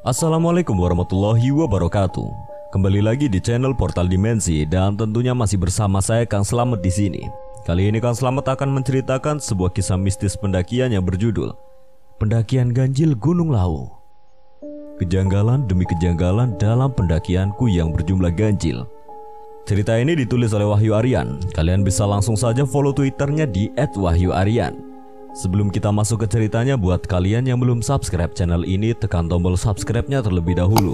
Assalamualaikum warahmatullahi wabarakatuh. Kembali lagi di channel Portal Dimensi dan tentunya masih bersama saya Kang Slamet di sini. Kali ini Kang Slamet akan menceritakan sebuah kisah mistis pendakian yang berjudul Pendakian Ganjil Gunung lawu. Kejanggalan demi kejanggalan dalam pendakianku yang berjumlah ganjil. Cerita ini ditulis oleh Wahyu Aryan. Kalian bisa langsung saja follow Twitternya di @wahyuaryan. Sebelum kita masuk ke ceritanya, buat kalian yang belum subscribe channel ini, tekan tombol subscribe-nya terlebih dahulu.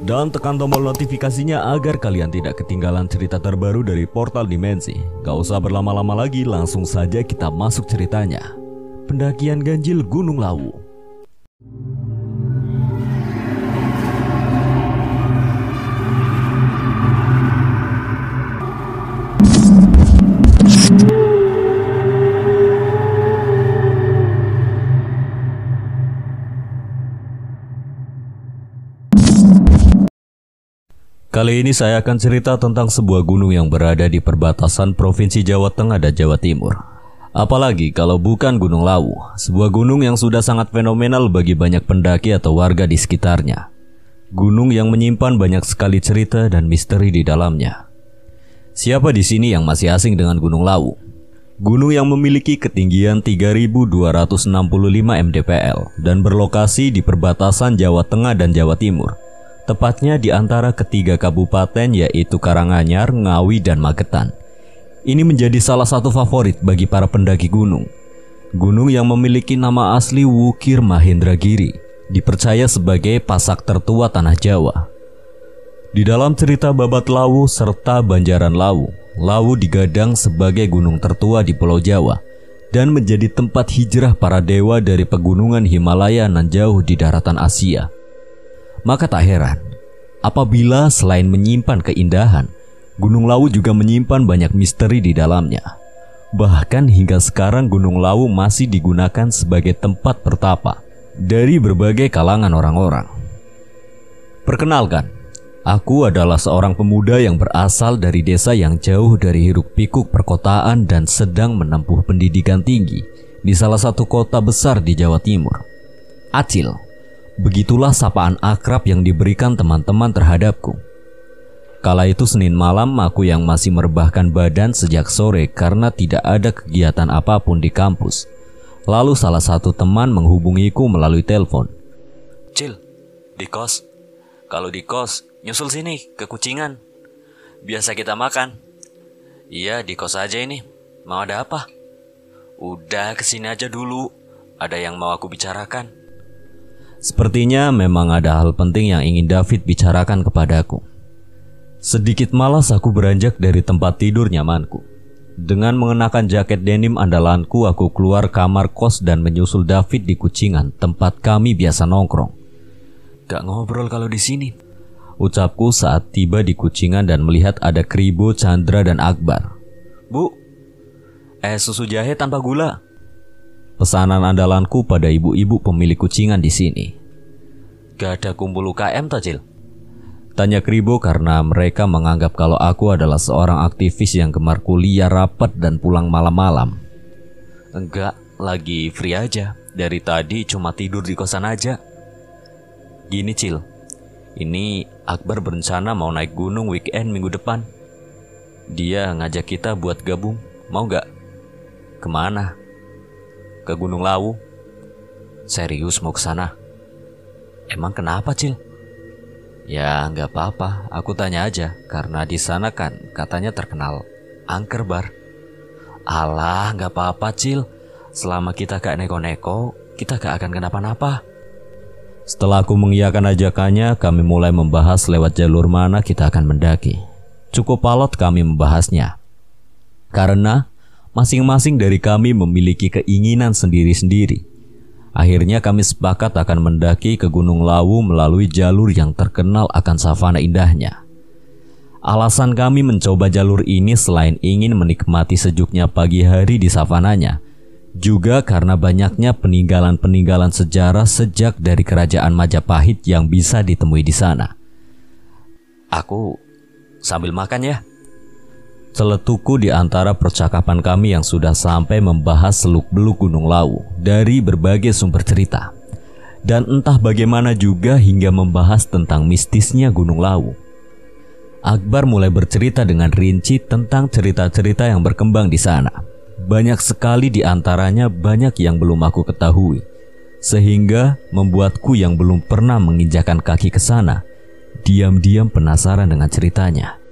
Dan tekan tombol notifikasinya agar kalian tidak ketinggalan cerita terbaru dari Portal Dimensi. Gak usah berlama-lama lagi, langsung saja kita masuk ceritanya. Pendakian Ganjil Gunung Lawu Kali ini saya akan cerita tentang sebuah gunung yang berada di perbatasan Provinsi Jawa Tengah dan Jawa Timur. Apalagi kalau bukan Gunung Lawu, sebuah gunung yang sudah sangat fenomenal bagi banyak pendaki atau warga di sekitarnya. Gunung yang menyimpan banyak sekali cerita dan misteri di dalamnya. Siapa di sini yang masih asing dengan Gunung Lawu? Gunung yang memiliki ketinggian 3265 mdpl dan berlokasi di perbatasan Jawa Tengah dan Jawa Timur tepatnya di antara ketiga kabupaten yaitu Karanganyar, Ngawi, dan Magetan. Ini menjadi salah satu favorit bagi para pendaki gunung. Gunung yang memiliki nama asli Wukir Mahendragiri dipercaya sebagai pasak tertua tanah Jawa. Di dalam cerita Babat Lawu serta Banjaran Lawu, Lawu digadang sebagai gunung tertua di Pulau Jawa dan menjadi tempat hijrah para dewa dari pegunungan Himalaya nan jauh di daratan Asia. Maka tak heran apabila selain menyimpan keindahan, Gunung Lawu juga menyimpan banyak misteri di dalamnya. Bahkan hingga sekarang Gunung Lawu masih digunakan sebagai tempat bertapa dari berbagai kalangan orang-orang. Perkenalkan, aku adalah seorang pemuda yang berasal dari desa yang jauh dari hiruk-pikuk perkotaan dan sedang menempuh pendidikan tinggi di salah satu kota besar di Jawa Timur, Acil. Begitulah sapaan akrab yang diberikan teman-teman terhadapku. Kala itu Senin malam aku yang masih merebahkan badan sejak sore karena tidak ada kegiatan apapun di kampus. Lalu salah satu teman menghubungiku melalui telepon. Cil, di kos. Kalau di kos, nyusul sini, ke kucingan. Biasa kita makan. Iya, di kos aja ini. Mau ada apa? Udah kesini aja dulu. Ada yang mau aku bicarakan. Sepertinya memang ada hal penting yang ingin David bicarakan kepadaku. Sedikit malas aku beranjak dari tempat tidur nyamanku. Dengan mengenakan jaket denim andalanku, aku keluar kamar kos dan menyusul David di kucingan tempat kami biasa nongkrong. Gak ngobrol kalau di sini, ucapku saat tiba di kucingan dan melihat ada Kribo, Chandra, dan Akbar. Bu, eh susu jahe tanpa gula. Pesanan andalanku pada ibu-ibu pemilik kucingan di sini. Gak ada kumpul UKM tajil. Tanya Kribo karena mereka menganggap kalau aku adalah seorang aktivis yang gemar kuliah rapat dan pulang malam-malam. Enggak, lagi free aja. Dari tadi cuma tidur di kosan aja. Gini Cil, ini Akbar berencana mau naik gunung weekend minggu depan. Dia ngajak kita buat gabung, mau gak? Kemana? Ke Gunung Lawu. Serius mau ke sana? Emang kenapa, Cil? Ya, nggak apa-apa. Aku tanya aja, karena di sana kan katanya terkenal angker bar. Alah, nggak apa-apa, Cil. Selama kita gak neko-neko, kita gak akan kenapa-napa. Setelah aku mengiyakan ajakannya, kami mulai membahas lewat jalur mana kita akan mendaki. Cukup alot kami membahasnya. Karena masing-masing dari kami memiliki keinginan sendiri-sendiri. Akhirnya kami sepakat akan mendaki ke Gunung Lawu melalui jalur yang terkenal akan savana indahnya. Alasan kami mencoba jalur ini selain ingin menikmati sejuknya pagi hari di savananya, juga karena banyaknya peninggalan-peninggalan sejarah sejak dari kerajaan Majapahit yang bisa ditemui di sana. Aku sambil makan ya celetuku di antara percakapan kami yang sudah sampai membahas seluk-beluk Gunung Lawu dari berbagai sumber cerita. Dan entah bagaimana juga hingga membahas tentang mistisnya Gunung Lawu. Akbar mulai bercerita dengan rinci tentang cerita-cerita yang berkembang di sana. Banyak sekali di antaranya banyak yang belum aku ketahui, sehingga membuatku yang belum pernah menginjakan kaki ke sana, diam-diam penasaran dengan ceritanya.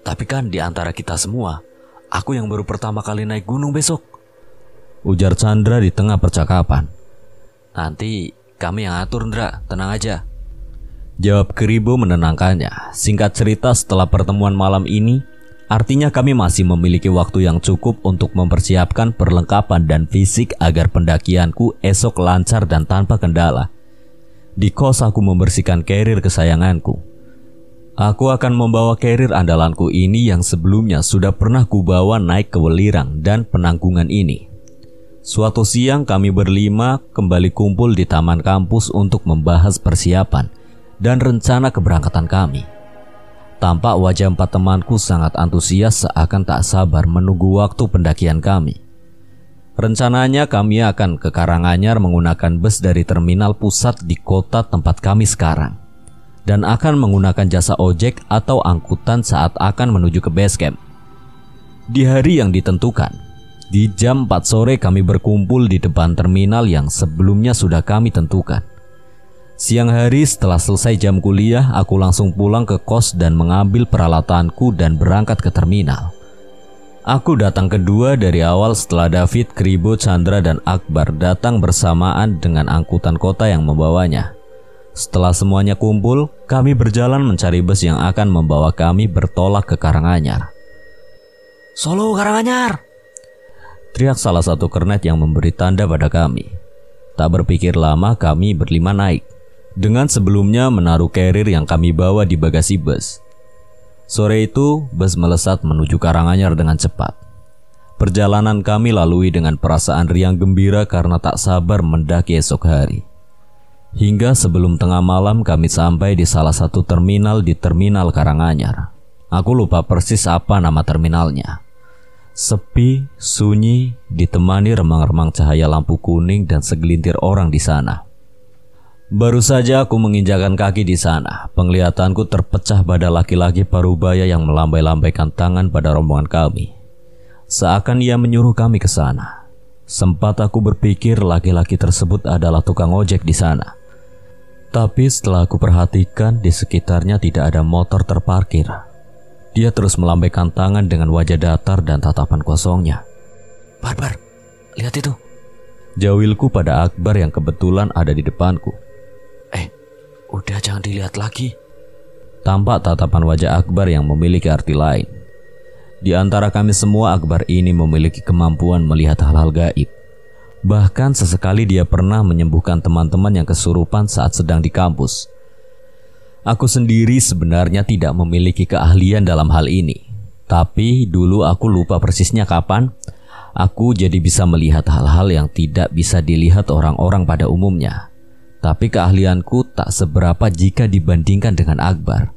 Tapi kan di antara kita semua, aku yang baru pertama kali naik gunung besok. Ujar Chandra di tengah percakapan. Nanti kami yang atur, Ndra. Tenang aja. Jawab Keribo menenangkannya. Singkat cerita setelah pertemuan malam ini, artinya kami masih memiliki waktu yang cukup untuk mempersiapkan perlengkapan dan fisik agar pendakianku esok lancar dan tanpa kendala. Di kos aku membersihkan karir kesayanganku Aku akan membawa karir andalanku ini yang sebelumnya sudah pernah kubawa naik ke welirang dan penanggungan ini. Suatu siang kami berlima kembali kumpul di taman kampus untuk membahas persiapan dan rencana keberangkatan kami. Tampak wajah empat temanku sangat antusias seakan tak sabar menunggu waktu pendakian kami. Rencananya kami akan ke Karanganyar menggunakan bus dari terminal pusat di kota tempat kami sekarang dan akan menggunakan jasa ojek atau angkutan saat akan menuju ke base camp. Di hari yang ditentukan, di jam 4 sore kami berkumpul di depan terminal yang sebelumnya sudah kami tentukan. Siang hari setelah selesai jam kuliah, aku langsung pulang ke kos dan mengambil peralatanku dan berangkat ke terminal. Aku datang kedua dari awal setelah David, Kribo, Chandra, dan Akbar datang bersamaan dengan angkutan kota yang membawanya. Setelah semuanya kumpul, kami berjalan mencari bus yang akan membawa kami bertolak ke Karanganyar. Solo Karanganyar! Teriak salah satu kernet yang memberi tanda pada kami. Tak berpikir lama kami berlima naik. Dengan sebelumnya menaruh carrier yang kami bawa di bagasi bus. Sore itu, bus melesat menuju Karanganyar dengan cepat. Perjalanan kami lalui dengan perasaan riang gembira karena tak sabar mendaki esok hari. Hingga sebelum tengah malam kami sampai di salah satu terminal di Terminal Karanganyar. Aku lupa persis apa nama terminalnya. Sepi, sunyi, ditemani remang-remang cahaya lampu kuning dan segelintir orang di sana. Baru saja aku menginjakan kaki di sana, penglihatanku terpecah pada laki-laki parubaya yang melambai-lambaikan tangan pada rombongan kami. Seakan ia menyuruh kami ke sana. Sempat aku berpikir laki-laki tersebut adalah tukang ojek di sana. Tapi setelah aku perhatikan di sekitarnya tidak ada motor terparkir. Dia terus melambaikan tangan dengan wajah datar dan tatapan kosongnya. Barbar, lihat itu. Jawilku pada Akbar yang kebetulan ada di depanku. Eh, udah jangan dilihat lagi. Tampak tatapan wajah Akbar yang memiliki arti lain. Di antara kami semua Akbar ini memiliki kemampuan melihat hal-hal gaib. Bahkan sesekali dia pernah menyembuhkan teman-teman yang kesurupan saat sedang di kampus. Aku sendiri sebenarnya tidak memiliki keahlian dalam hal ini. Tapi dulu aku lupa persisnya kapan aku jadi bisa melihat hal-hal yang tidak bisa dilihat orang-orang pada umumnya. Tapi keahlianku tak seberapa jika dibandingkan dengan Akbar.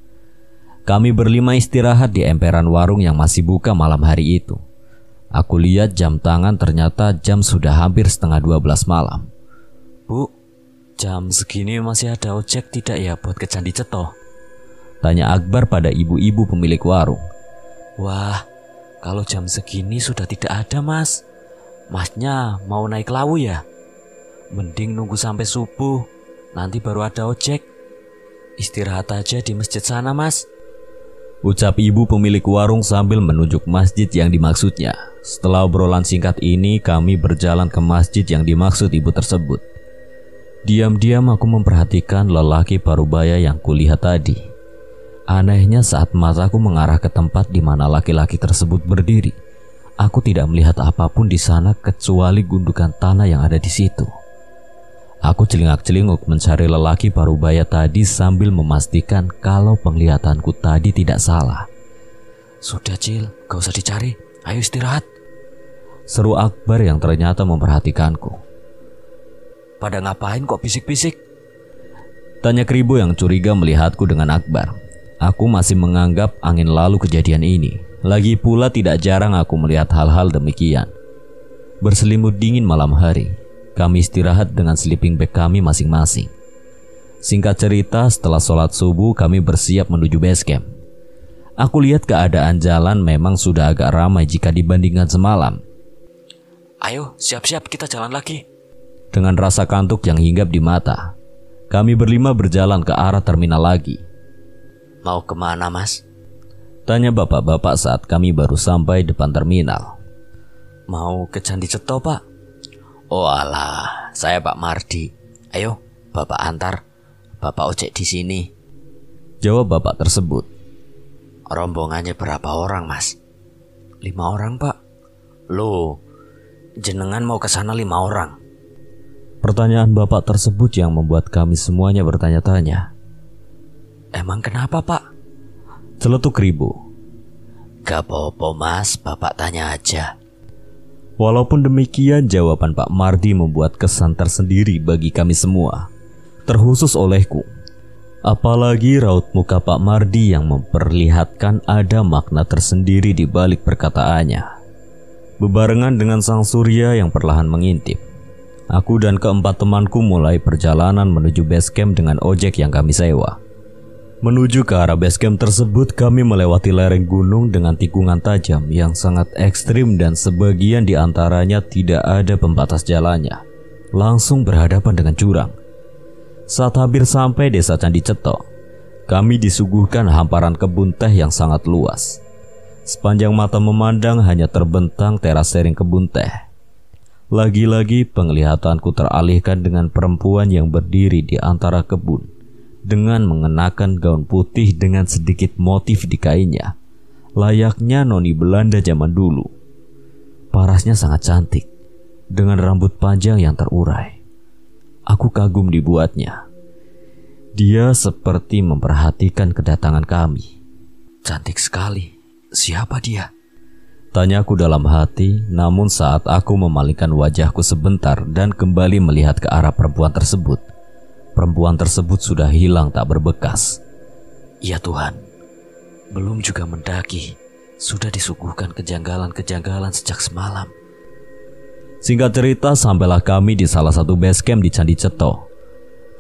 Kami berlima istirahat di emperan warung yang masih buka malam hari itu. Aku lihat jam tangan ternyata jam sudah hampir setengah 12 malam. Bu, jam segini masih ada ojek tidak ya buat ke Candi Ceto? Tanya Akbar pada ibu-ibu pemilik warung. Wah, kalau jam segini sudah tidak ada mas. Masnya mau naik lawu ya? Mending nunggu sampai subuh, nanti baru ada ojek. Istirahat aja di masjid sana mas, Ucap ibu pemilik warung sambil menunjuk masjid yang dimaksudnya. Setelah obrolan singkat ini, kami berjalan ke masjid yang dimaksud ibu tersebut. Diam-diam aku memperhatikan lelaki parubaya yang kulihat tadi. Anehnya saat mataku mengarah ke tempat di mana laki-laki tersebut berdiri, aku tidak melihat apapun di sana kecuali gundukan tanah yang ada di situ. Aku celingak-celinguk mencari lelaki parubaya tadi sambil memastikan kalau penglihatanku tadi tidak salah. Sudah Cil, gak usah dicari, ayo istirahat. Seru Akbar yang ternyata memperhatikanku. Pada ngapain kok bisik-bisik? Tanya Kribo yang curiga melihatku dengan Akbar. Aku masih menganggap angin lalu kejadian ini. Lagi pula tidak jarang aku melihat hal-hal demikian. Berselimut dingin malam hari, kami istirahat dengan sleeping bag kami masing-masing. Singkat cerita, setelah sholat subuh kami bersiap menuju base camp. Aku lihat keadaan jalan memang sudah agak ramai jika dibandingkan semalam. Ayo, siap-siap kita jalan lagi. Dengan rasa kantuk yang hinggap di mata, kami berlima berjalan ke arah terminal lagi. Mau kemana mas? Tanya bapak-bapak saat kami baru sampai depan terminal. Mau ke Candi Ceto pak? Walah, oh, saya Pak Mardi. Ayo, Bapak antar. Bapak ojek di sini. Jawab bapak tersebut. Rombongannya berapa orang, Mas? Lima orang, Pak. Loh, jenengan mau ke sana lima orang. Pertanyaan bapak tersebut yang membuat kami semuanya bertanya-tanya. Emang kenapa, Pak? Celetuk ribu. Gak apa-apa, Mas. Bapak tanya aja. Walaupun demikian, jawaban Pak Mardi membuat kesan tersendiri bagi kami semua, terkhusus olehku. Apalagi raut muka Pak Mardi yang memperlihatkan ada makna tersendiri di balik perkataannya. Bebarengan dengan sang surya yang perlahan mengintip, aku dan keempat temanku mulai perjalanan menuju base camp dengan ojek yang kami sewa. Menuju ke arah base camp tersebut, kami melewati lereng gunung dengan tikungan tajam yang sangat ekstrim dan sebagian di antaranya tidak ada pembatas jalannya. Langsung berhadapan dengan jurang. Saat hampir sampai desa Candi Ceto, kami disuguhkan hamparan kebun teh yang sangat luas. Sepanjang mata memandang hanya terbentang teras sering kebun teh. Lagi-lagi penglihatanku teralihkan dengan perempuan yang berdiri di antara kebun dengan mengenakan gaun putih dengan sedikit motif di kainnya, layaknya noni Belanda zaman dulu. Parasnya sangat cantik, dengan rambut panjang yang terurai. Aku kagum dibuatnya. Dia seperti memperhatikan kedatangan kami. Cantik sekali. Siapa dia? Tanyaku dalam hati, namun saat aku memalingkan wajahku sebentar dan kembali melihat ke arah perempuan tersebut, Perempuan tersebut sudah hilang tak berbekas. Ya Tuhan, belum juga mendaki, sudah disuguhkan kejanggalan-kejanggalan sejak semalam. Singkat cerita, sampailah kami di salah satu base camp di Candi Ceto.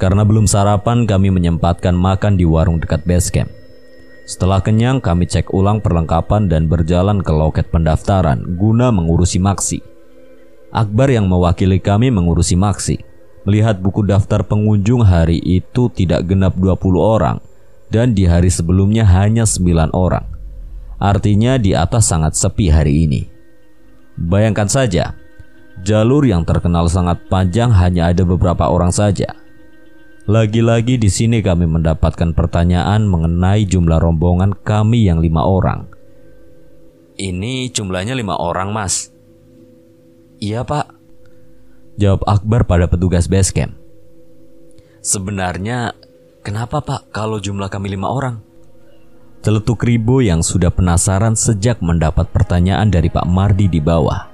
Karena belum sarapan, kami menyempatkan makan di warung dekat base camp. Setelah kenyang, kami cek ulang perlengkapan dan berjalan ke loket pendaftaran guna mengurusi maksi. Akbar yang mewakili kami mengurusi maksi. Melihat buku daftar pengunjung hari itu tidak genap 20 orang dan di hari sebelumnya hanya 9 orang. Artinya di atas sangat sepi hari ini. Bayangkan saja, jalur yang terkenal sangat panjang hanya ada beberapa orang saja. Lagi-lagi di sini kami mendapatkan pertanyaan mengenai jumlah rombongan kami yang lima orang. Ini jumlahnya lima orang, Mas. Iya, Pak. Jawab Akbar pada petugas base camp. Sebenarnya, kenapa pak kalau jumlah kami lima orang? Celetuk Ribo yang sudah penasaran sejak mendapat pertanyaan dari Pak Mardi di bawah.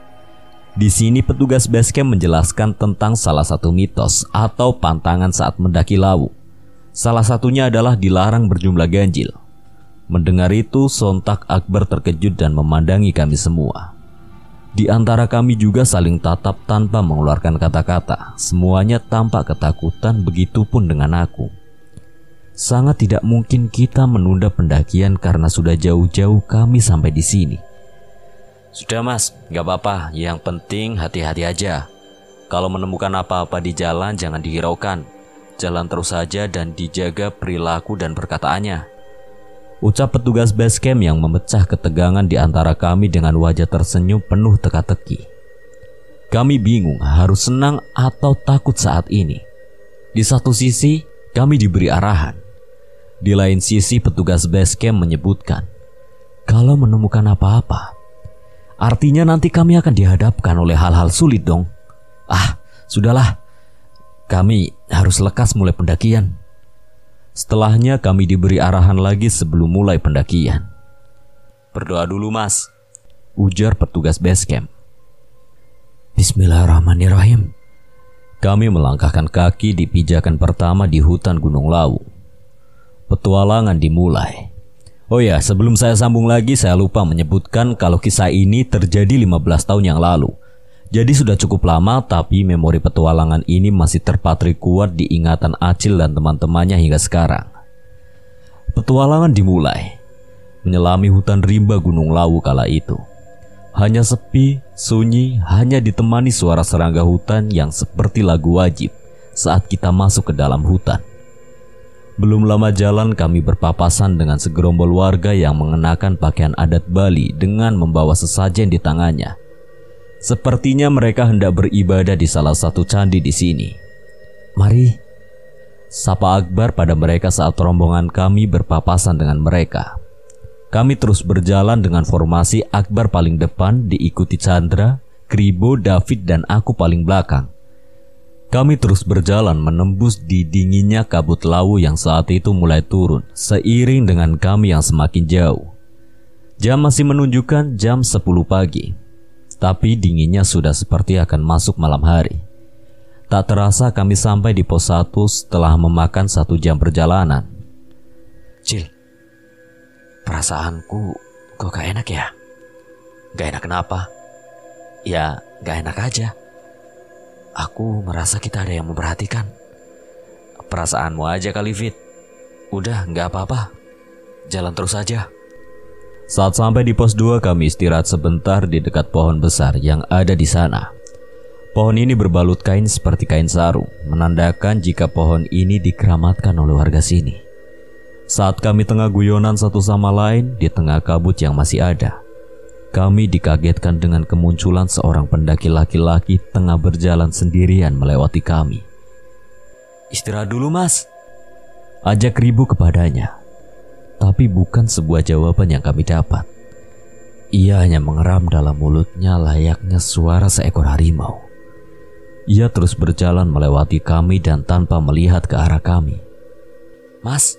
Di sini petugas base camp menjelaskan tentang salah satu mitos atau pantangan saat mendaki lawu. Salah satunya adalah dilarang berjumlah ganjil. Mendengar itu, sontak Akbar terkejut dan memandangi kami semua. Di antara kami juga saling tatap tanpa mengeluarkan kata-kata. Semuanya tampak ketakutan begitupun dengan aku. Sangat tidak mungkin kita menunda pendakian karena sudah jauh-jauh kami sampai di sini. Sudah mas, gak apa-apa. Yang penting hati-hati aja. Kalau menemukan apa-apa di jalan jangan dihiraukan. Jalan terus saja dan dijaga perilaku dan perkataannya. Ucap petugas base camp yang memecah ketegangan di antara kami dengan wajah tersenyum penuh teka-teki. Kami bingung harus senang atau takut saat ini. Di satu sisi, kami diberi arahan. Di lain sisi, petugas base camp menyebutkan, kalau menemukan apa-apa, artinya nanti kami akan dihadapkan oleh hal-hal sulit dong. Ah, sudahlah. Kami harus lekas mulai pendakian. Setelahnya kami diberi arahan lagi sebelum mulai pendakian. Berdoa dulu mas, ujar petugas base camp. Bismillahirrahmanirrahim. Kami melangkahkan kaki di pijakan pertama di hutan Gunung Lawu. Petualangan dimulai. Oh ya, sebelum saya sambung lagi, saya lupa menyebutkan kalau kisah ini terjadi 15 tahun yang lalu. Jadi sudah cukup lama tapi memori petualangan ini masih terpatri kuat di ingatan Acil dan teman-temannya hingga sekarang. Petualangan dimulai. Menyelami hutan rimba Gunung Lawu kala itu. Hanya sepi, sunyi, hanya ditemani suara serangga hutan yang seperti lagu wajib saat kita masuk ke dalam hutan. Belum lama jalan kami berpapasan dengan segerombol warga yang mengenakan pakaian adat Bali dengan membawa sesajen di tangannya Sepertinya mereka hendak beribadah di salah satu candi di sini. Mari, sapa Akbar pada mereka saat rombongan kami berpapasan dengan mereka. Kami terus berjalan dengan formasi Akbar paling depan diikuti Chandra, Kribo, David, dan aku paling belakang. Kami terus berjalan menembus di dinginnya kabut lawu yang saat itu mulai turun, seiring dengan kami yang semakin jauh. Jam masih menunjukkan jam 10 pagi tapi dinginnya sudah seperti akan masuk malam hari. Tak terasa kami sampai di pos 1 setelah memakan satu jam perjalanan. Cil, perasaanku kok gak enak ya? Gak enak kenapa? Ya, gak enak aja. Aku merasa kita ada yang memperhatikan. Perasaanmu aja kali, Fit. Udah, gak apa-apa. Jalan terus aja. Saat sampai di pos 2 kami istirahat sebentar di dekat pohon besar yang ada di sana. Pohon ini berbalut kain seperti kain sarung, menandakan jika pohon ini dikeramatkan oleh warga sini. Saat kami tengah guyonan satu sama lain di tengah kabut yang masih ada, kami dikagetkan dengan kemunculan seorang pendaki laki-laki tengah berjalan sendirian melewati kami. Istirahat dulu mas, ajak ribu kepadanya tapi bukan sebuah jawaban yang kami dapat. Ia hanya mengeram dalam mulutnya layaknya suara seekor harimau. Ia terus berjalan melewati kami dan tanpa melihat ke arah kami. Mas,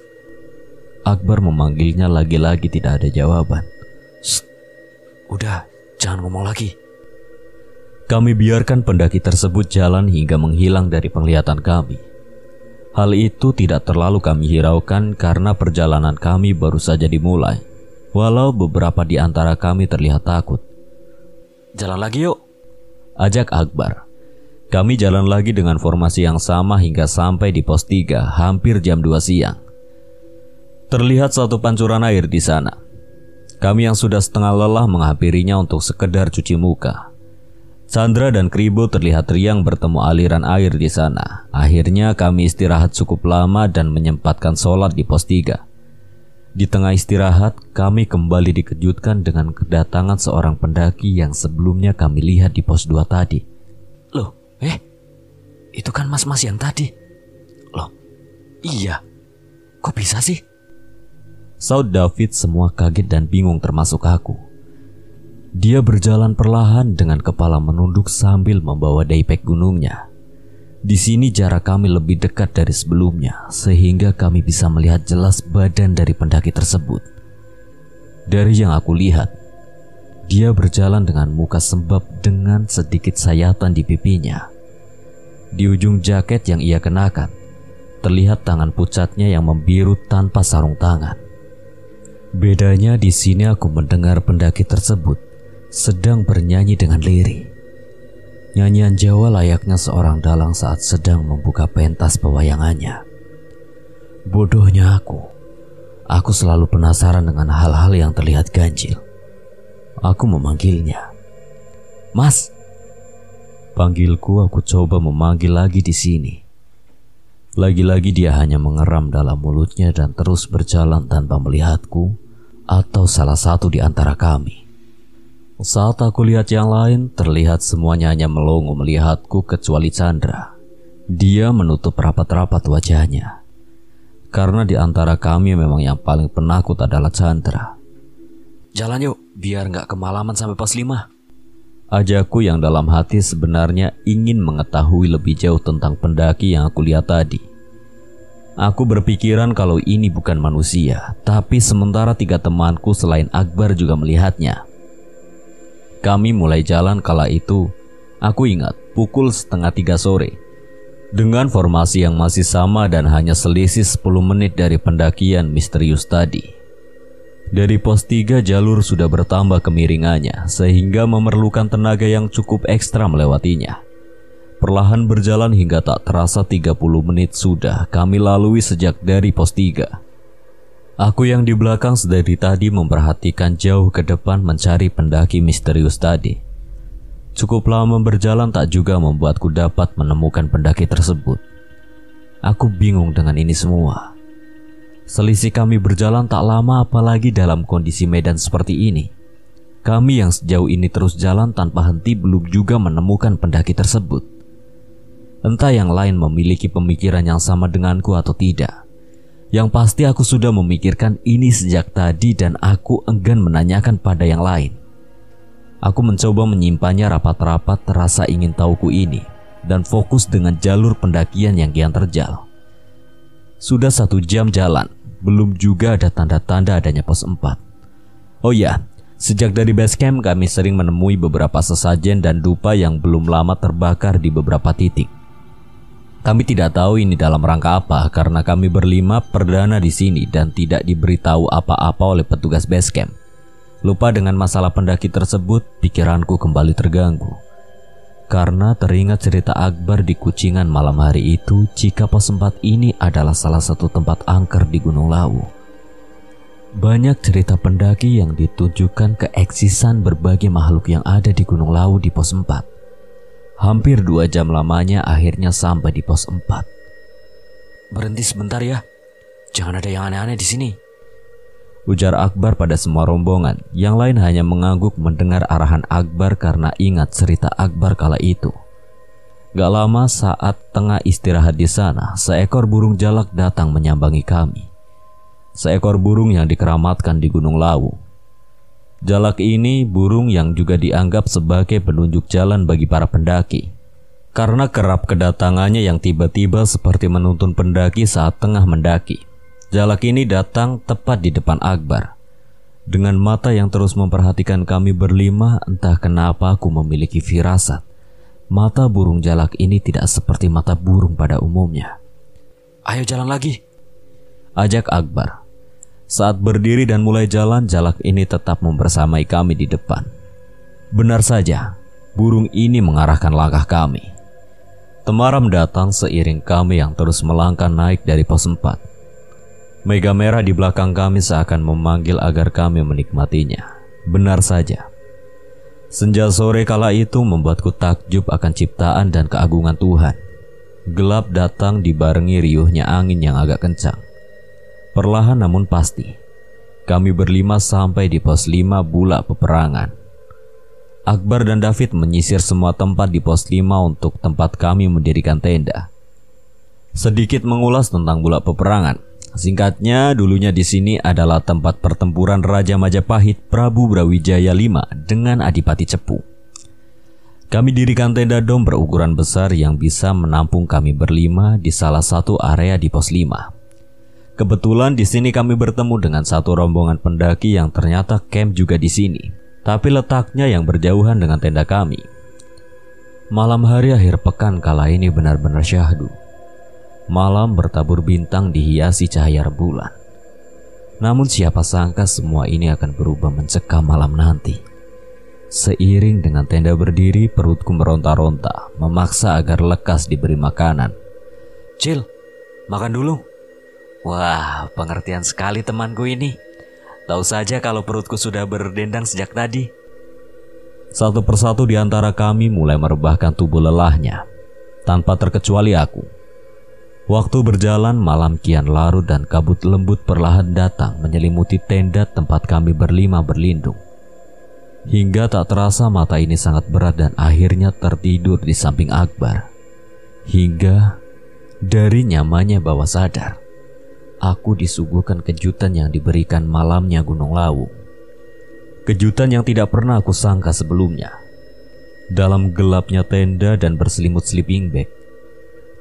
Akbar memanggilnya lagi-lagi tidak ada jawaban. Shh, udah, jangan ngomong lagi. Kami biarkan pendaki tersebut jalan hingga menghilang dari penglihatan kami. Hal itu tidak terlalu kami hiraukan karena perjalanan kami baru saja dimulai. Walau beberapa di antara kami terlihat takut. Jalan lagi yuk, ajak Akbar. Kami jalan lagi dengan formasi yang sama hingga sampai di pos 3 hampir jam 2 siang. Terlihat satu pancuran air di sana. Kami yang sudah setengah lelah menghampirinya untuk sekedar cuci muka. Sandra dan Kribo terlihat riang bertemu aliran air di sana. Akhirnya kami istirahat cukup lama dan menyempatkan sholat di pos tiga. Di tengah istirahat, kami kembali dikejutkan dengan kedatangan seorang pendaki yang sebelumnya kami lihat di pos 2 tadi. Loh, eh? Itu kan mas-mas yang tadi. Loh, iya. Kok bisa sih? Saud David semua kaget dan bingung termasuk aku. Dia berjalan perlahan dengan kepala menunduk sambil membawa daypack gunungnya. Di sini jarak kami lebih dekat dari sebelumnya, sehingga kami bisa melihat jelas badan dari pendaki tersebut. Dari yang aku lihat, dia berjalan dengan muka sembab dengan sedikit sayatan di pipinya. Di ujung jaket yang ia kenakan, terlihat tangan pucatnya yang membiru tanpa sarung tangan. Bedanya di sini aku mendengar pendaki tersebut sedang bernyanyi dengan lirih. Nyanyian Jawa layaknya seorang dalang saat sedang membuka pentas pewayangannya. Bodohnya aku. Aku selalu penasaran dengan hal-hal yang terlihat ganjil. Aku memanggilnya. Mas. Panggilku aku coba memanggil lagi di sini. Lagi-lagi dia hanya mengeram dalam mulutnya dan terus berjalan tanpa melihatku atau salah satu di antara kami. Saat aku lihat yang lain, terlihat semuanya hanya melongo melihatku kecuali Chandra. Dia menutup rapat-rapat wajahnya. Karena di antara kami memang yang paling penakut adalah Chandra. Jalan yuk, biar nggak kemalaman sampai pas lima. Ajakku yang dalam hati sebenarnya ingin mengetahui lebih jauh tentang pendaki yang aku lihat tadi. Aku berpikiran kalau ini bukan manusia, tapi sementara tiga temanku selain Akbar juga melihatnya. Kami mulai jalan kala itu, aku ingat pukul setengah tiga sore. Dengan formasi yang masih sama dan hanya selisih 10 menit dari pendakian misterius tadi. Dari pos tiga jalur sudah bertambah kemiringannya sehingga memerlukan tenaga yang cukup ekstra melewatinya. Perlahan berjalan hingga tak terasa 30 menit sudah kami lalui sejak dari pos 3. Aku yang di belakang sedari tadi memperhatikan jauh ke depan mencari pendaki misterius tadi. Cukup lama berjalan tak juga membuatku dapat menemukan pendaki tersebut. Aku bingung dengan ini semua. Selisih kami berjalan tak lama apalagi dalam kondisi medan seperti ini. Kami yang sejauh ini terus jalan tanpa henti belum juga menemukan pendaki tersebut. Entah yang lain memiliki pemikiran yang sama denganku atau tidak. Yang pasti aku sudah memikirkan ini sejak tadi dan aku enggan menanyakan pada yang lain. Aku mencoba menyimpannya rapat-rapat terasa ingin tahuku ini dan fokus dengan jalur pendakian yang kian terjal. Sudah satu jam jalan, belum juga ada tanda-tanda adanya pos 4. Oh ya, sejak dari base camp kami sering menemui beberapa sesajen dan dupa yang belum lama terbakar di beberapa titik. Kami tidak tahu ini dalam rangka apa karena kami berlima perdana di sini dan tidak diberitahu apa-apa oleh petugas base camp. Lupa dengan masalah pendaki tersebut, pikiranku kembali terganggu. Karena teringat cerita Akbar di Kucingan malam hari itu jika pos sempat ini adalah salah satu tempat angker di Gunung Lawu. Banyak cerita pendaki yang ditujukan ke keeksisan berbagai makhluk yang ada di Gunung Lawu di pos 4. Hampir dua jam lamanya akhirnya sampai di pos 4. Berhenti sebentar ya. Jangan ada yang aneh-aneh di sini. Ujar Akbar pada semua rombongan. Yang lain hanya mengangguk mendengar arahan Akbar karena ingat cerita Akbar kala itu. Gak lama saat tengah istirahat di sana, seekor burung jalak datang menyambangi kami. Seekor burung yang dikeramatkan di Gunung Lawu Jalak ini burung yang juga dianggap sebagai penunjuk jalan bagi para pendaki. Karena kerap kedatangannya yang tiba-tiba seperti menuntun pendaki saat tengah mendaki. Jalak ini datang tepat di depan Akbar. Dengan mata yang terus memperhatikan kami berlima, entah kenapa aku memiliki firasat. Mata burung jalak ini tidak seperti mata burung pada umumnya. Ayo jalan lagi. Ajak Akbar. Saat berdiri dan mulai jalan, jalak ini tetap membersamai kami di depan. Benar saja, burung ini mengarahkan langkah kami. Temaram datang seiring kami yang terus melangkah naik dari pos 4. Mega merah di belakang kami seakan memanggil agar kami menikmatinya. Benar saja, Senja sore kala itu membuatku takjub akan ciptaan dan keagungan Tuhan. Gelap datang dibarengi riuhnya angin yang agak kencang. Perlahan namun pasti, kami berlima sampai di pos 5 bula peperangan. Akbar dan David menyisir semua tempat di pos 5 untuk tempat kami mendirikan tenda. Sedikit mengulas tentang Bulak peperangan. Singkatnya, dulunya di sini adalah tempat pertempuran Raja Majapahit Prabu Brawijaya V dengan Adipati Cepu. Kami dirikan tenda dom berukuran besar yang bisa menampung kami berlima di salah satu area di pos 5. Kebetulan di sini kami bertemu dengan satu rombongan pendaki yang ternyata camp juga di sini, tapi letaknya yang berjauhan dengan tenda kami. Malam hari akhir pekan kala ini benar-benar syahdu. Malam bertabur bintang dihiasi cahaya bulan. Namun siapa sangka semua ini akan berubah mencekam malam nanti. Seiring dengan tenda berdiri, perutku meronta-ronta, memaksa agar lekas diberi makanan. Cil, makan dulu. Wah, pengertian sekali temanku ini. Tahu saja kalau perutku sudah berdendang sejak tadi. Satu persatu di antara kami mulai merebahkan tubuh lelahnya, tanpa terkecuali aku. Waktu berjalan malam kian larut dan kabut lembut perlahan datang menyelimuti tenda tempat kami berlima berlindung. Hingga tak terasa mata ini sangat berat dan akhirnya tertidur di samping Akbar. Hingga dari nyamannya bawah sadar aku disuguhkan kejutan yang diberikan malamnya Gunung Lawu. Kejutan yang tidak pernah aku sangka sebelumnya. Dalam gelapnya tenda dan berselimut sleeping bag,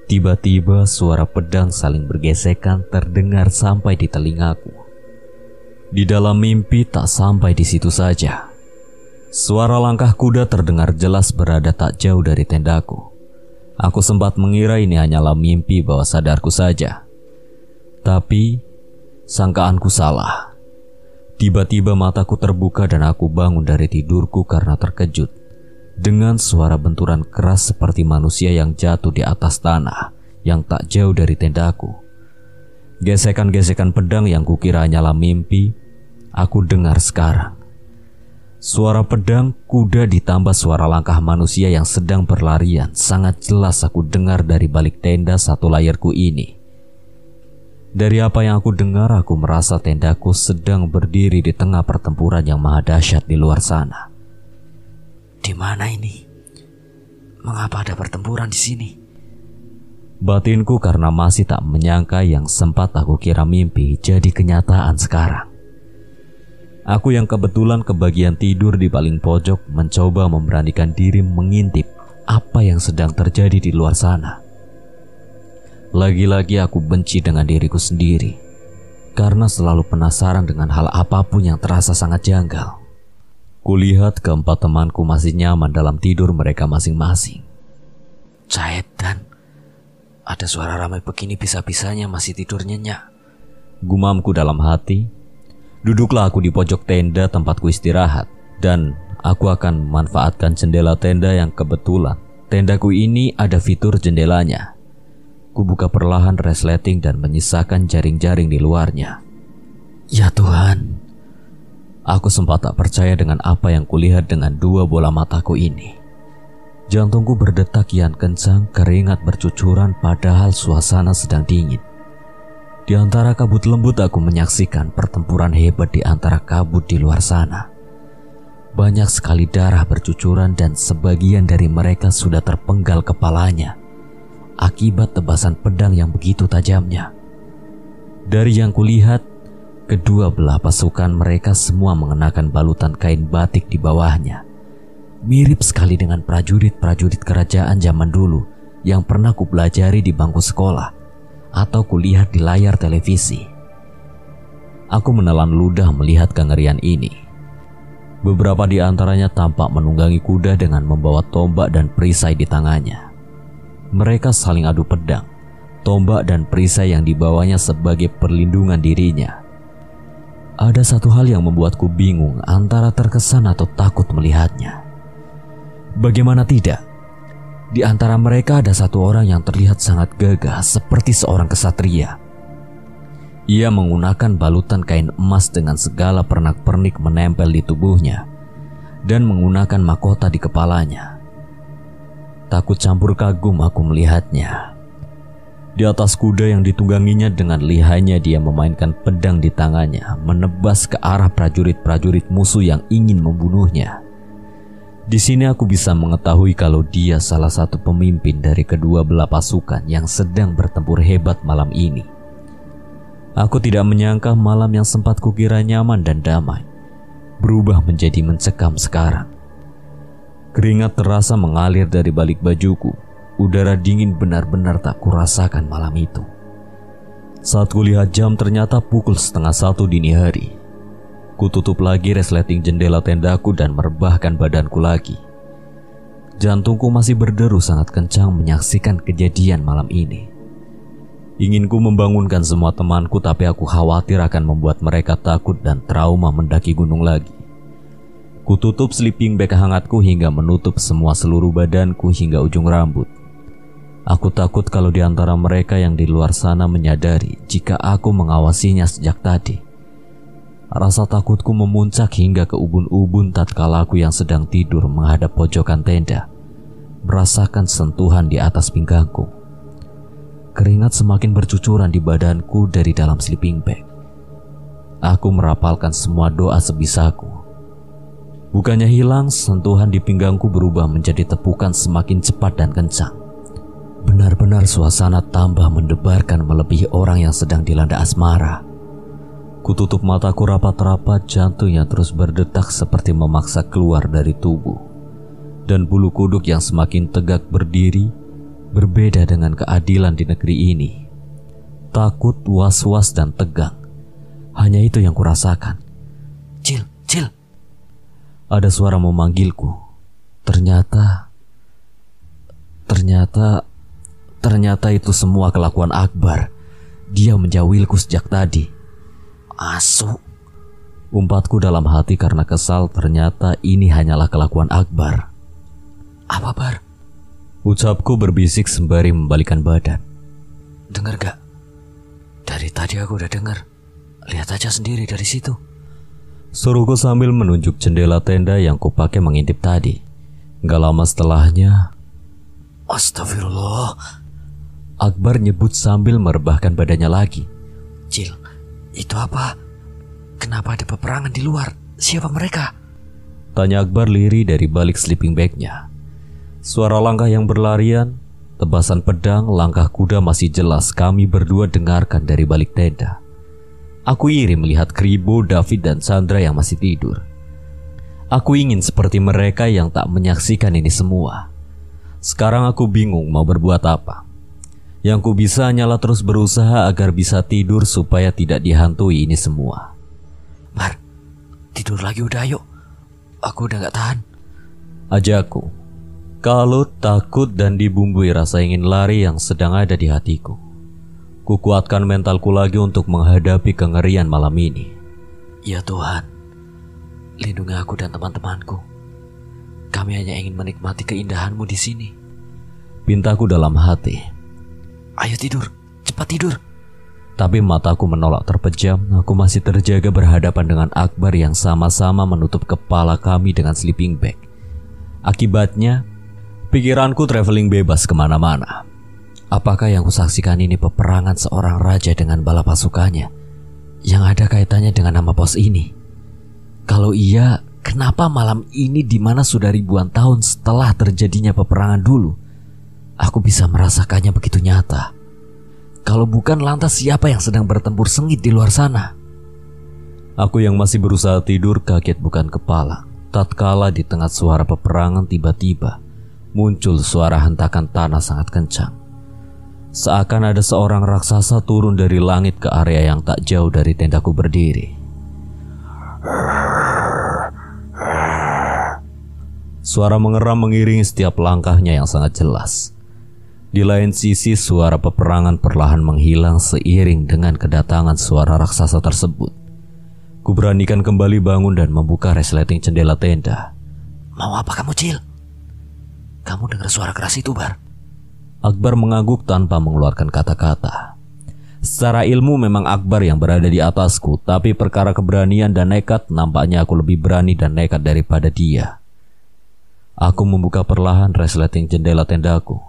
tiba-tiba suara pedang saling bergesekan terdengar sampai di telingaku. Di dalam mimpi tak sampai di situ saja. Suara langkah kuda terdengar jelas berada tak jauh dari tendaku. Aku sempat mengira ini hanyalah mimpi bawah sadarku saja. Tapi, sangkaanku salah. Tiba-tiba mataku terbuka dan aku bangun dari tidurku karena terkejut dengan suara benturan keras seperti manusia yang jatuh di atas tanah yang tak jauh dari tendaku. Gesekan-gesekan pedang yang kukira hanyalah mimpi, aku dengar sekarang. Suara pedang, kuda ditambah suara langkah manusia yang sedang berlarian sangat jelas aku dengar dari balik tenda satu layarku ini. Dari apa yang aku dengar, aku merasa tendaku sedang berdiri di tengah pertempuran yang maha dahsyat di luar sana. Di mana ini? Mengapa ada pertempuran di sini? Batinku karena masih tak menyangka yang sempat aku kira mimpi jadi kenyataan sekarang. Aku yang kebetulan kebagian tidur di paling pojok mencoba memberanikan diri mengintip apa yang sedang terjadi di luar sana. Lagi-lagi aku benci dengan diriku sendiri karena selalu penasaran dengan hal apapun yang terasa sangat janggal. Kulihat keempat temanku masih nyaman dalam tidur mereka masing-masing. dan ada suara ramai begini bisa-bisanya masih tidur nyenyak. Gumamku dalam hati, duduklah aku di pojok tenda tempatku istirahat dan aku akan memanfaatkan jendela tenda yang kebetulan. Tendaku ini ada fitur jendelanya buka perlahan resleting dan menyisakan jaring-jaring di luarnya. Ya Tuhan, aku sempat tak percaya dengan apa yang kulihat dengan dua bola mataku ini. Jantungku berdetak kian kencang, keringat bercucuran padahal suasana sedang dingin. Di antara kabut lembut aku menyaksikan pertempuran hebat di antara kabut di luar sana. Banyak sekali darah bercucuran dan sebagian dari mereka sudah terpenggal kepalanya akibat tebasan pedang yang begitu tajamnya. Dari yang kulihat, kedua belah pasukan mereka semua mengenakan balutan kain batik di bawahnya. Mirip sekali dengan prajurit-prajurit kerajaan zaman dulu yang pernah kupelajari di bangku sekolah atau kulihat di layar televisi. Aku menelan ludah melihat kengerian ini. Beberapa di antaranya tampak menunggangi kuda dengan membawa tombak dan perisai di tangannya mereka saling adu pedang, tombak dan perisai yang dibawanya sebagai perlindungan dirinya. Ada satu hal yang membuatku bingung antara terkesan atau takut melihatnya. Bagaimana tidak? Di antara mereka ada satu orang yang terlihat sangat gagah seperti seorang kesatria. Ia menggunakan balutan kain emas dengan segala pernak-pernik menempel di tubuhnya dan menggunakan mahkota di kepalanya. Takut campur kagum aku melihatnya. Di atas kuda yang ditungganginya dengan lihainya dia memainkan pedang di tangannya, menebas ke arah prajurit-prajurit musuh yang ingin membunuhnya. Di sini aku bisa mengetahui kalau dia salah satu pemimpin dari kedua belah pasukan yang sedang bertempur hebat malam ini. Aku tidak menyangka malam yang sempat kukira nyaman dan damai berubah menjadi mencekam sekarang. Keringat terasa mengalir dari balik bajuku. Udara dingin benar-benar tak kurasakan malam itu. Saat kulihat jam ternyata pukul setengah satu dini hari. Kututup lagi resleting jendela tendaku dan merebahkan badanku lagi. Jantungku masih berderu sangat kencang menyaksikan kejadian malam ini. Inginku membangunkan semua temanku tapi aku khawatir akan membuat mereka takut dan trauma mendaki gunung lagi. Kututup sleeping bag hangatku hingga menutup semua seluruh badanku hingga ujung rambut. Aku takut kalau di antara mereka yang di luar sana menyadari jika aku mengawasinya sejak tadi. Rasa takutku memuncak hingga ke ubun-ubun tatkala aku yang sedang tidur menghadap pojokan tenda, merasakan sentuhan di atas pinggangku. Keringat semakin bercucuran di badanku dari dalam sleeping bag. Aku merapalkan semua doa sebisaku Bukannya hilang, sentuhan di pinggangku berubah menjadi tepukan semakin cepat dan kencang. Benar-benar suasana tambah mendebarkan melebihi orang yang sedang dilanda asmara. Kututup mataku rapat-rapat, jantung yang terus berdetak seperti memaksa keluar dari tubuh. Dan bulu kuduk yang semakin tegak berdiri, berbeda dengan keadilan di negeri ini. Takut, was-was, dan tegang. Hanya itu yang kurasakan ada suara memanggilku. Ternyata, ternyata, ternyata itu semua kelakuan Akbar. Dia menjawilku sejak tadi. Asu. Umpatku dalam hati karena kesal ternyata ini hanyalah kelakuan Akbar. Apa bar? Ucapku berbisik sembari membalikan badan. Dengar gak? Dari tadi aku udah dengar. Lihat aja sendiri dari situ. Suruhku sambil menunjuk jendela tenda yang kupakai mengintip tadi. Gak lama setelahnya... Astagfirullah. Akbar nyebut sambil merebahkan badannya lagi. Cil, itu apa? Kenapa ada peperangan di luar? Siapa mereka? Tanya Akbar liri dari balik sleeping bagnya. Suara langkah yang berlarian, tebasan pedang, langkah kuda masih jelas kami berdua dengarkan dari balik tenda. Aku iri melihat Kribo, David, dan Sandra yang masih tidur. Aku ingin seperti mereka yang tak menyaksikan ini semua. Sekarang aku bingung mau berbuat apa. Yang ku bisa hanyalah terus berusaha agar bisa tidur supaya tidak dihantui ini semua. Mar, tidur lagi udah yuk. Aku udah gak tahan. Ajakku. Kalau takut dan dibumbui rasa ingin lari yang sedang ada di hatiku. Kukuatkan mentalku lagi untuk menghadapi kengerian malam ini. Ya Tuhan, lindungi aku dan teman-temanku. Kami hanya ingin menikmati keindahanmu di sini. Pintaku dalam hati. Ayo tidur, cepat tidur. Tapi mataku menolak terpejam, aku masih terjaga berhadapan dengan Akbar yang sama-sama menutup kepala kami dengan sleeping bag. Akibatnya, pikiranku traveling bebas kemana-mana. Apakah yang kusaksikan ini peperangan seorang raja dengan bala pasukannya yang ada kaitannya dengan nama pos ini? Kalau iya, kenapa malam ini di mana sudah ribuan tahun setelah terjadinya peperangan dulu, aku bisa merasakannya begitu nyata? Kalau bukan lantas siapa yang sedang bertempur sengit di luar sana? Aku yang masih berusaha tidur kaget bukan kepala. Tatkala di tengah suara peperangan tiba-tiba muncul suara hentakan tanah sangat kencang. Seakan ada seorang raksasa turun dari langit ke area yang tak jauh dari tendaku berdiri. Suara mengeram mengiringi setiap langkahnya yang sangat jelas. Di lain sisi, suara peperangan perlahan menghilang seiring dengan kedatangan suara raksasa tersebut. Kuberanikan kembali bangun dan membuka resleting jendela tenda. Mau apa kamu, Cil? Kamu dengar suara keras itu, Bar? Akbar mengangguk tanpa mengeluarkan kata-kata. Secara ilmu memang Akbar yang berada di atasku, tapi perkara keberanian dan nekat nampaknya aku lebih berani dan nekat daripada dia. Aku membuka perlahan resleting jendela tendaku.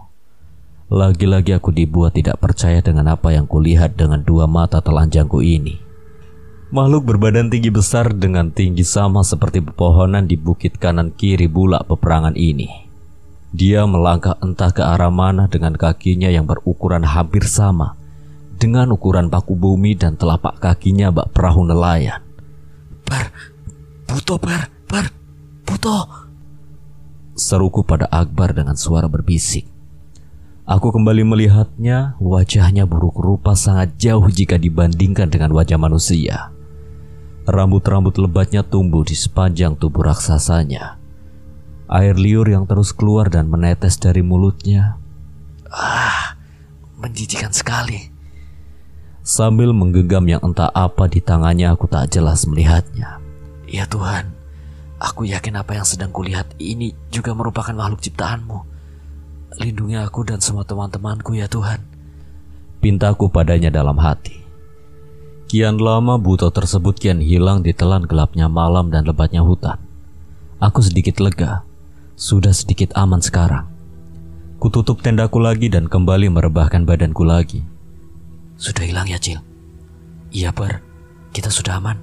Lagi-lagi aku dibuat tidak percaya dengan apa yang kulihat dengan dua mata telanjangku ini. Makhluk berbadan tinggi besar dengan tinggi sama seperti pepohonan di bukit kanan kiri bulak peperangan ini. Dia melangkah entah ke arah mana dengan kakinya yang berukuran hampir sama dengan ukuran paku bumi dan telapak kakinya bak perahu nelayan. Per, buto per, per, buto. Seruku pada Akbar dengan suara berbisik. Aku kembali melihatnya, wajahnya buruk rupa sangat jauh jika dibandingkan dengan wajah manusia. Rambut-rambut lebatnya tumbuh di sepanjang tubuh raksasanya Air liur yang terus keluar dan menetes dari mulutnya. Ah, menjijikan sekali. Sambil menggenggam yang entah apa di tangannya aku tak jelas melihatnya. Ya Tuhan, aku yakin apa yang sedang kulihat ini juga merupakan makhluk ciptaanmu. Lindungi aku dan semua teman-temanku ya Tuhan. Pintaku padanya dalam hati. Kian lama buta tersebut kian hilang di telan gelapnya malam dan lebatnya hutan. Aku sedikit lega sudah sedikit aman sekarang. Kututup tendaku lagi dan kembali merebahkan badanku lagi. Sudah hilang ya, Cil? Iya, Per. Kita sudah aman.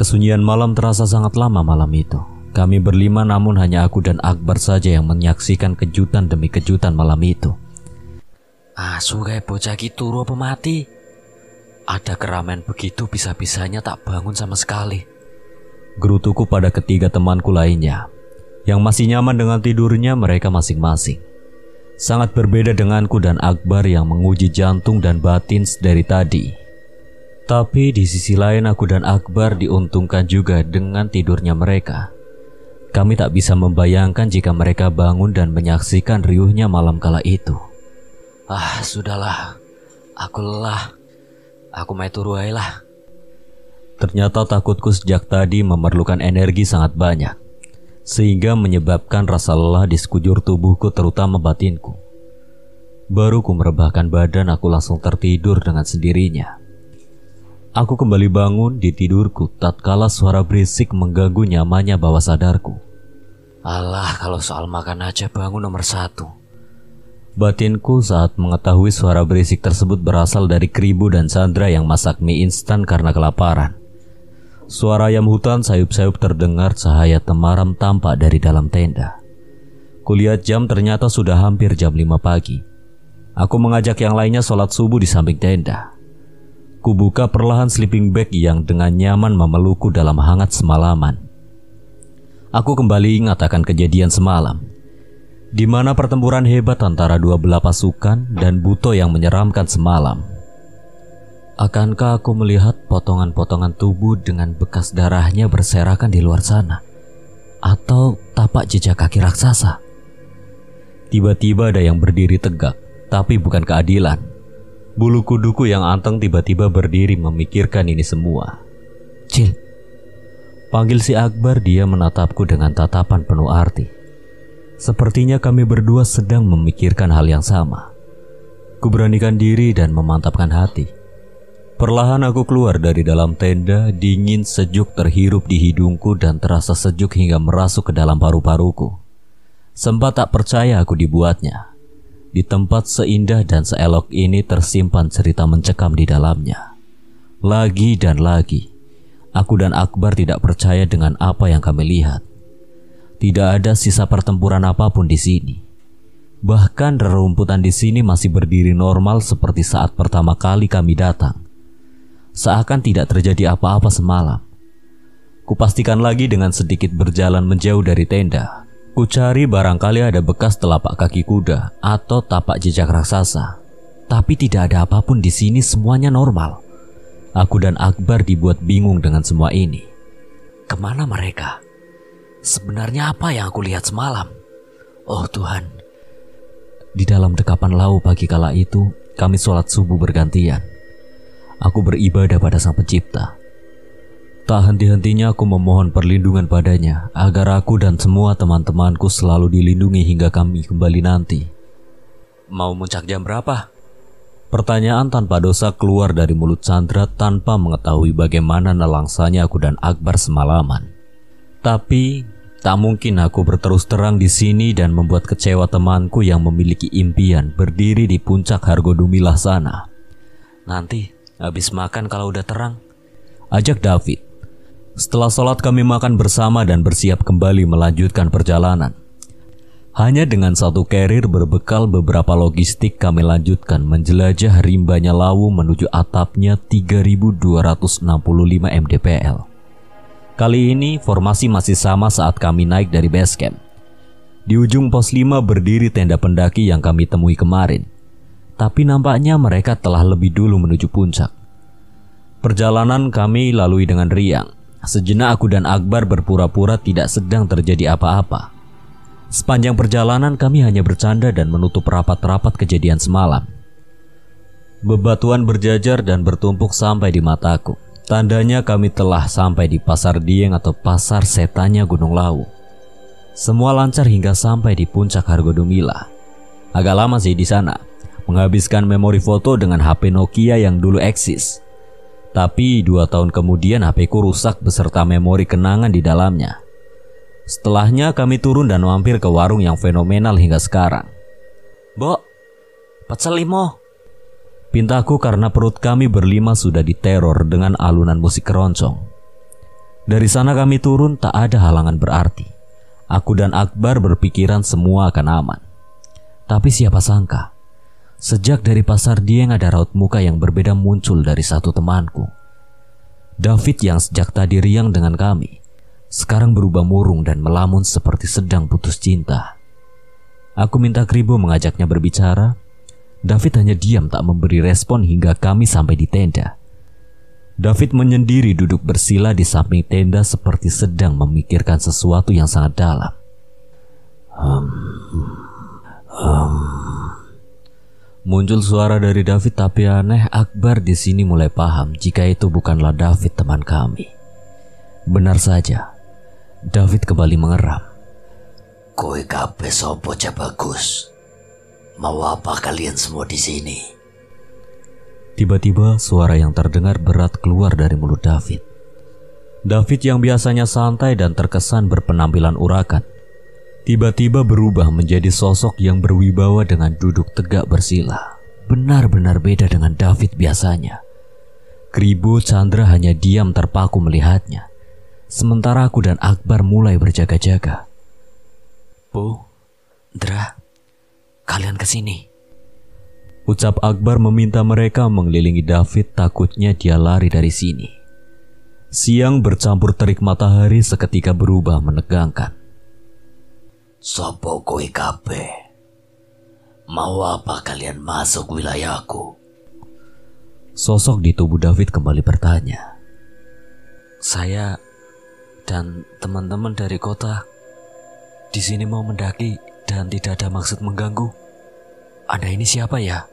Kesunyian malam terasa sangat lama malam itu. Kami berlima namun hanya aku dan Akbar saja yang menyaksikan kejutan demi kejutan malam itu. ah sungai bocah gitu turu pemati, Ada keramaian begitu bisa-bisanya tak bangun sama sekali. Gerutuku pada ketiga temanku lainnya yang masih nyaman dengan tidurnya mereka masing-masing. Sangat berbeda denganku dan Akbar yang menguji jantung dan batin dari tadi. Tapi di sisi lain aku dan Akbar diuntungkan juga dengan tidurnya mereka. Kami tak bisa membayangkan jika mereka bangun dan menyaksikan riuhnya malam kala itu. Ah, sudahlah. Aku lelah. Aku mau turuailah. Ternyata takutku sejak tadi memerlukan energi sangat banyak sehingga menyebabkan rasa lelah di sekujur tubuhku terutama batinku. Baru ku merebahkan badan aku langsung tertidur dengan sendirinya. Aku kembali bangun di tidurku tatkala suara berisik mengganggu nyamannya bawah sadarku. Allah kalau soal makan aja bangun nomor satu. Batinku saat mengetahui suara berisik tersebut berasal dari Kribu dan Sandra yang masak mie instan karena kelaparan. Suara ayam hutan sayup-sayup terdengar cahaya temaram tampak dari dalam tenda. Kulihat jam ternyata sudah hampir jam 5 pagi. Aku mengajak yang lainnya sholat subuh di samping tenda. Kubuka perlahan sleeping bag yang dengan nyaman memelukku dalam hangat semalaman. Aku kembali ingat akan kejadian semalam. Di mana pertempuran hebat antara dua belah pasukan dan buto yang menyeramkan semalam. Akankah aku melihat potongan-potongan tubuh dengan bekas darahnya berserakan di luar sana? Atau tapak jejak kaki raksasa? Tiba-tiba ada yang berdiri tegak, tapi bukan keadilan. Bulu kuduku yang anteng tiba-tiba berdiri memikirkan ini semua. Cil, panggil si Akbar dia menatapku dengan tatapan penuh arti. Sepertinya kami berdua sedang memikirkan hal yang sama. Kuberanikan diri dan memantapkan hati Perlahan aku keluar dari dalam tenda, dingin sejuk terhirup di hidungku dan terasa sejuk hingga merasuk ke dalam paru-paruku. Sempat tak percaya aku dibuatnya. Di tempat seindah dan seelok ini tersimpan cerita mencekam di dalamnya. Lagi dan lagi, aku dan Akbar tidak percaya dengan apa yang kami lihat. Tidak ada sisa pertempuran apapun di sini. Bahkan rerumputan di sini masih berdiri normal seperti saat pertama kali kami datang seakan tidak terjadi apa-apa semalam. Kupastikan lagi dengan sedikit berjalan menjauh dari tenda. Kucari barangkali ada bekas telapak kaki kuda atau tapak jejak raksasa. Tapi tidak ada apapun di sini semuanya normal. Aku dan Akbar dibuat bingung dengan semua ini. Kemana mereka? Sebenarnya apa yang aku lihat semalam? Oh Tuhan. Di dalam dekapan lau pagi kala itu, kami sholat subuh bergantian aku beribadah pada Sang Pencipta. Tak henti-hentinya aku memohon perlindungan padanya agar aku dan semua teman-temanku selalu dilindungi hingga kami kembali nanti. Mau muncak jam berapa? Pertanyaan tanpa dosa keluar dari mulut Sandra tanpa mengetahui bagaimana nelangsanya aku dan Akbar semalaman. Tapi tak mungkin aku berterus terang di sini dan membuat kecewa temanku yang memiliki impian berdiri di puncak Hargodumilah sana. Nanti Habis makan kalau udah terang. Ajak David. Setelah sholat kami makan bersama dan bersiap kembali melanjutkan perjalanan. Hanya dengan satu carrier berbekal beberapa logistik kami lanjutkan menjelajah rimbanya Lawu menuju atapnya 3265 mdpl. Kali ini formasi masih sama saat kami naik dari base camp. Di ujung pos 5 berdiri tenda pendaki yang kami temui kemarin tapi nampaknya mereka telah lebih dulu menuju puncak. Perjalanan kami lalui dengan riang. Sejenak aku dan Akbar berpura-pura tidak sedang terjadi apa-apa. Sepanjang perjalanan kami hanya bercanda dan menutup rapat-rapat kejadian semalam. Bebatuan berjajar dan bertumpuk sampai di mataku. Tandanya kami telah sampai di Pasar Dieng atau Pasar setannya Gunung Lawu. Semua lancar hingga sampai di puncak Hargodumila. Agak lama sih di sana, menghabiskan memori foto dengan HP Nokia yang dulu eksis. Tapi dua tahun kemudian HPku rusak beserta memori kenangan di dalamnya. Setelahnya kami turun dan mampir ke warung yang fenomenal hingga sekarang. Bo, pecel limo. Pintaku karena perut kami berlima sudah diteror dengan alunan musik keroncong. Dari sana kami turun tak ada halangan berarti. Aku dan Akbar berpikiran semua akan aman. Tapi siapa sangka, Sejak dari pasar Dieng ada raut muka yang berbeda muncul dari satu temanku. David yang sejak tadi riang dengan kami, sekarang berubah murung dan melamun seperti sedang putus cinta. Aku minta Kribo mengajaknya berbicara. David hanya diam tak memberi respon hingga kami sampai di tenda. David menyendiri duduk bersila di samping tenda seperti sedang memikirkan sesuatu yang sangat dalam. Um, um, Muncul suara dari David tapi aneh Akbar di sini mulai paham jika itu bukanlah David teman kami. Benar saja, David kembali mengeram. Koi kape sopo bagus? Mau apa kalian semua di sini? Tiba-tiba suara yang terdengar berat keluar dari mulut David. David yang biasanya santai dan terkesan berpenampilan urakan tiba-tiba berubah menjadi sosok yang berwibawa dengan duduk tegak bersila. Benar-benar beda dengan David biasanya. Kribo Chandra hanya diam terpaku melihatnya. Sementara aku dan Akbar mulai berjaga-jaga. Bu, Dra, kalian kesini. Ucap Akbar meminta mereka mengelilingi David takutnya dia lari dari sini. Siang bercampur terik matahari seketika berubah menegangkan. Sopo koi kape? Mau apa kalian masuk wilayahku? Sosok di tubuh David kembali bertanya. Saya dan teman-teman dari kota di sini mau mendaki dan tidak ada maksud mengganggu. Anda ini siapa ya?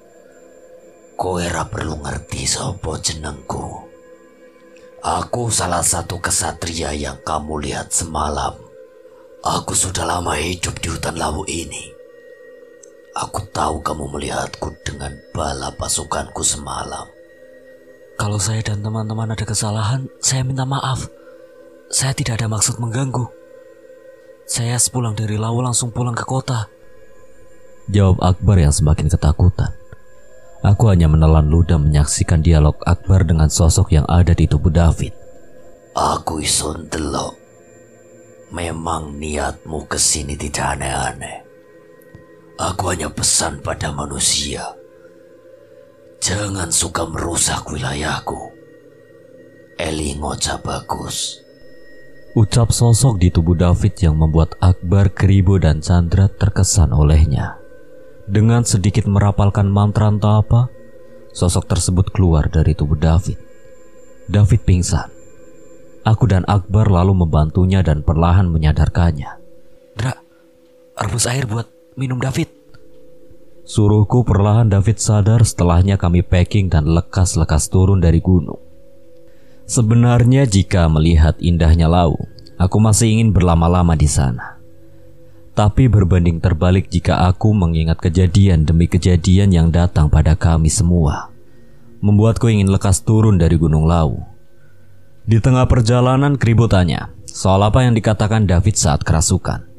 Koera ra perlu ngerti sopo jenengku. Aku salah satu kesatria yang kamu lihat semalam. Aku sudah lama hidup di hutan lawu ini. Aku tahu kamu melihatku dengan bala pasukanku semalam. Kalau saya dan teman-teman ada kesalahan, saya minta maaf. Saya tidak ada maksud mengganggu. Saya sepulang dari lawu langsung pulang ke kota. Jawab Akbar yang semakin ketakutan. Aku hanya menelan ludah menyaksikan dialog Akbar dengan sosok yang ada di tubuh David. Aku ison delok Memang niatmu kesini tidak aneh-aneh. Aku hanya pesan pada manusia. Jangan suka merusak wilayahku. Eli ngocap bagus. Ucap sosok di tubuh David yang membuat Akbar, Kribo, dan Chandra terkesan olehnya. Dengan sedikit merapalkan mantra entah apa, sosok tersebut keluar dari tubuh David. David pingsan. Aku dan Akbar lalu membantunya dan perlahan menyadarkannya. Dra, rebus air buat minum David. Suruhku perlahan David sadar setelahnya kami packing dan lekas-lekas turun dari gunung. Sebenarnya jika melihat indahnya laut, aku masih ingin berlama-lama di sana. Tapi berbanding terbalik jika aku mengingat kejadian demi kejadian yang datang pada kami semua. Membuatku ingin lekas turun dari gunung laut di tengah perjalanan keributannya, soal apa yang dikatakan David saat kerasukan.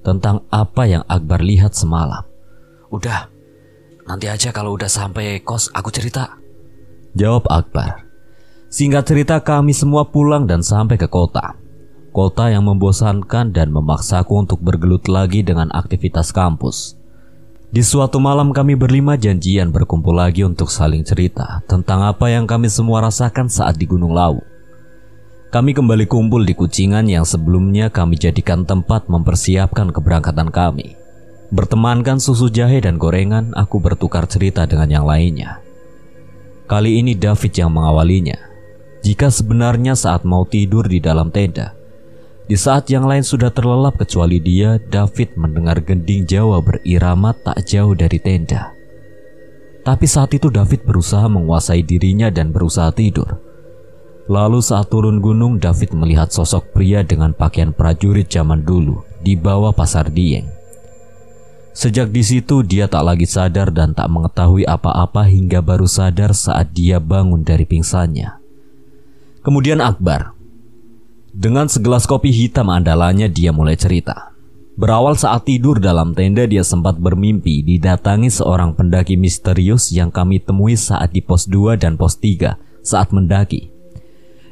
Tentang apa yang Akbar lihat semalam. Udah, nanti aja kalau udah sampai kos aku cerita. Jawab Akbar. Singkat cerita kami semua pulang dan sampai ke kota. Kota yang membosankan dan memaksaku untuk bergelut lagi dengan aktivitas kampus. Di suatu malam kami berlima janjian berkumpul lagi untuk saling cerita tentang apa yang kami semua rasakan saat di Gunung Lawu. Kami kembali kumpul di Kucingan yang sebelumnya kami jadikan tempat mempersiapkan keberangkatan kami. Bertemankan susu jahe dan gorengan, aku bertukar cerita dengan yang lainnya. Kali ini David yang mengawalinya. Jika sebenarnya saat mau tidur di dalam tenda, di saat yang lain sudah terlelap kecuali dia, David mendengar gending Jawa berirama tak jauh dari tenda. Tapi saat itu David berusaha menguasai dirinya dan berusaha tidur. Lalu saat turun gunung, David melihat sosok pria dengan pakaian prajurit zaman dulu di bawah pasar Dieng. Sejak di situ dia tak lagi sadar dan tak mengetahui apa-apa hingga baru sadar saat dia bangun dari pingsannya. Kemudian Akbar. Dengan segelas kopi hitam andalanya dia mulai cerita. Berawal saat tidur dalam tenda dia sempat bermimpi didatangi seorang pendaki misterius yang kami temui saat di pos 2 dan pos 3 saat mendaki.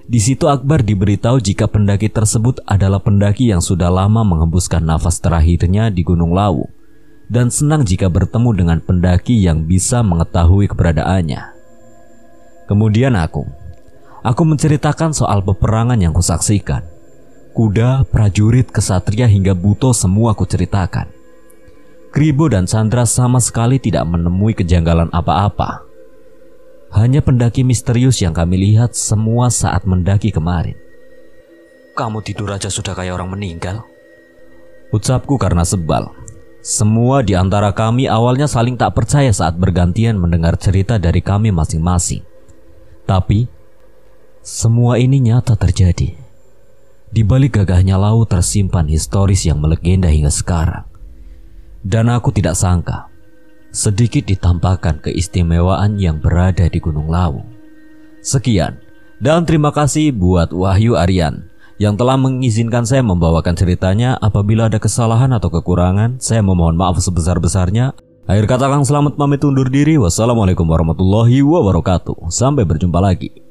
Di situ Akbar diberitahu jika pendaki tersebut adalah pendaki yang sudah lama menghembuskan nafas terakhirnya di Gunung Lawu dan senang jika bertemu dengan pendaki yang bisa mengetahui keberadaannya. Kemudian aku, aku menceritakan soal peperangan yang kusaksikan. Kuda, prajurit, kesatria hingga buto semua kuceritakan. Kribo dan Sandra sama sekali tidak menemui kejanggalan apa-apa. Hanya pendaki misterius yang kami lihat semua saat mendaki kemarin. Kamu tidur aja sudah kayak orang meninggal. Ucapku karena sebal. Semua di antara kami awalnya saling tak percaya saat bergantian mendengar cerita dari kami masing-masing. Tapi, semua ini nyata terjadi. Di balik gagahnya laut tersimpan historis yang melegenda hingga sekarang. Dan aku tidak sangka sedikit ditampakkan keistimewaan yang berada di Gunung Lawu. Sekian, dan terima kasih buat Wahyu Aryan yang telah mengizinkan saya membawakan ceritanya. Apabila ada kesalahan atau kekurangan, saya memohon maaf sebesar-besarnya. Akhir kata Kang Selamat pamit undur diri. Wassalamualaikum warahmatullahi wabarakatuh. Sampai berjumpa lagi.